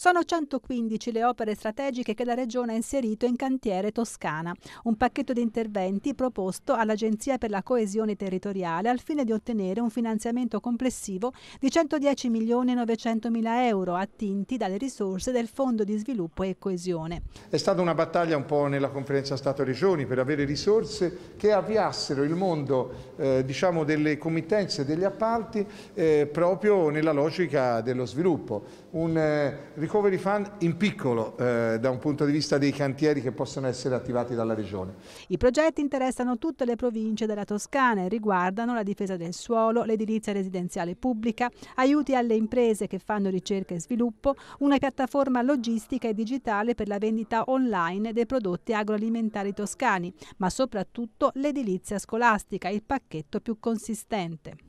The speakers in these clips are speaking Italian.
Sono 115 le opere strategiche che la Regione ha inserito in cantiere Toscana, un pacchetto di interventi proposto all'Agenzia per la coesione territoriale al fine di ottenere un finanziamento complessivo di 110 milioni e 900 mila euro attinti dalle risorse del Fondo di sviluppo e coesione. È stata una battaglia un po' nella conferenza Stato-Regioni per avere risorse che avviassero il mondo eh, diciamo delle committenze, e degli appalti eh, proprio nella logica dello sviluppo. Un, eh, recovery fund in piccolo eh, da un punto di vista dei cantieri che possono essere attivati dalla regione. I progetti interessano tutte le province della Toscana e riguardano la difesa del suolo, l'edilizia residenziale pubblica, aiuti alle imprese che fanno ricerca e sviluppo, una piattaforma logistica e digitale per la vendita online dei prodotti agroalimentari toscani, ma soprattutto l'edilizia scolastica, il pacchetto più consistente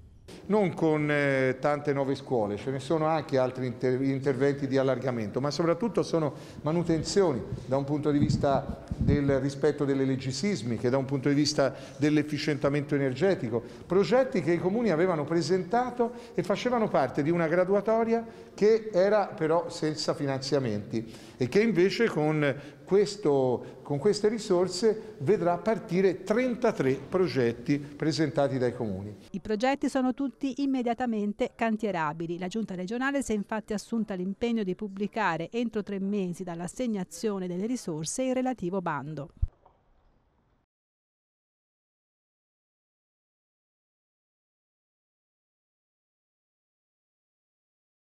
non con eh, tante nuove scuole, ce ne sono anche altri inter interventi di allargamento, ma soprattutto sono manutenzioni da un punto di vista del rispetto delle leggi sismiche, da un punto di vista dell'efficientamento energetico, progetti che i comuni avevano presentato e facevano parte di una graduatoria che era però senza finanziamenti e che invece con, questo, con queste risorse vedrà partire 33 progetti presentati dai comuni. I progetti sono tutti immediatamente cantierabili. La Giunta regionale si è infatti assunta l'impegno di pubblicare entro tre mesi dall'assegnazione delle risorse il relativo bando.